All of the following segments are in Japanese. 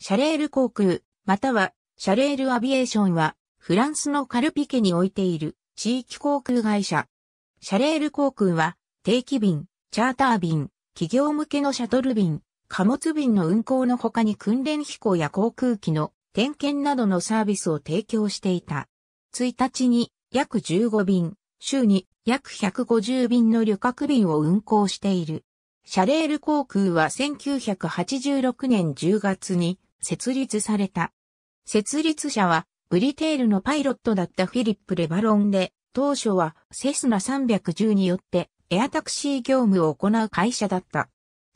シャレール航空、またはシャレールアビエーションは、フランスのカルピケに置いている地域航空会社。シャレール航空は、定期便、チャーター便、企業向けのシャトル便、貨物便の運航の他に訓練飛行や航空機の点検などのサービスを提供していた。1日に約15便、週に約150便の旅客便を運航している。シャレール航空は1986年10月に設立された。設立者は、ブリテールのパイロットだったフィリップ・レバロンで、当初はセスナ310によってエアタクシー業務を行う会社だった。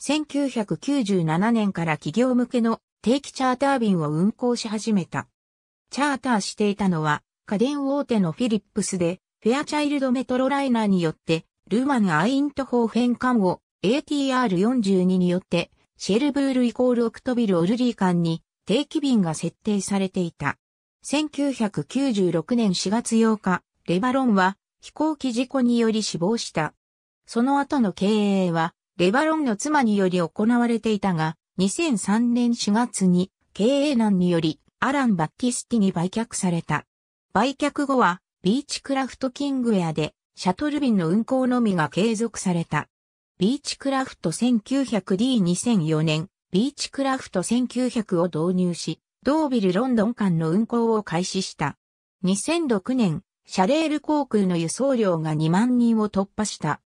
1997年から企業向けの定期チャーター便を運行し始めた。チャーターしていたのは家電大手のフィリップスで、フェアチャイルドメトロライナーによって、ルーマン・アイントホーフェンを ATR42 によってシェルブールイコールオクトビルオルリー間に定期便が設定されていた。1996年4月8日、レバロンは飛行機事故により死亡した。その後の経営は、レバロンの妻により行われていたが、2003年4月に経営難によりアラン・バッティスティに売却された。売却後はビーチクラフトキングエアでシャトル便の運行のみが継続された。ビーチクラフト 1900D2004 年、ビーチクラフト1900を導入し、ドービル・ロンドン間の運行を開始した。2006年、シャレール航空の輸送量が2万人を突破した。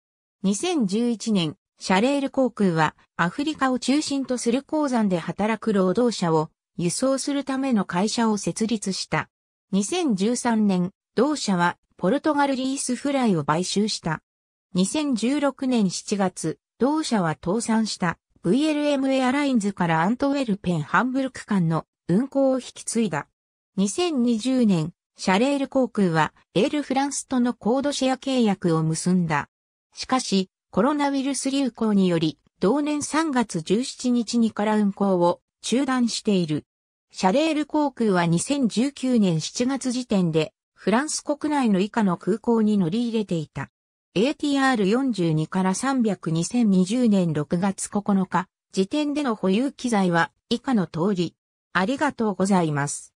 2011年、シャレール航空はアフリカを中心とする鉱山で働く労働者を輸送するための会社を設立した。2013年、同社はポルトガルリースフライを買収した。2016年7月、同社は倒産した VLM エアラインズからアントウェルペン・ハンブルク間の運行を引き継いだ。2020年、シャレール航空はエールフランスとのコードシェア契約を結んだ。しかし、コロナウイルス流行により、同年3月17日にから運行を中断している。シャレール航空は2019年7月時点で、フランス国内の以下の空港に乗り入れていた。ATR42 から3002020年6月9日時点での保有機材は以下の通り。ありがとうございます。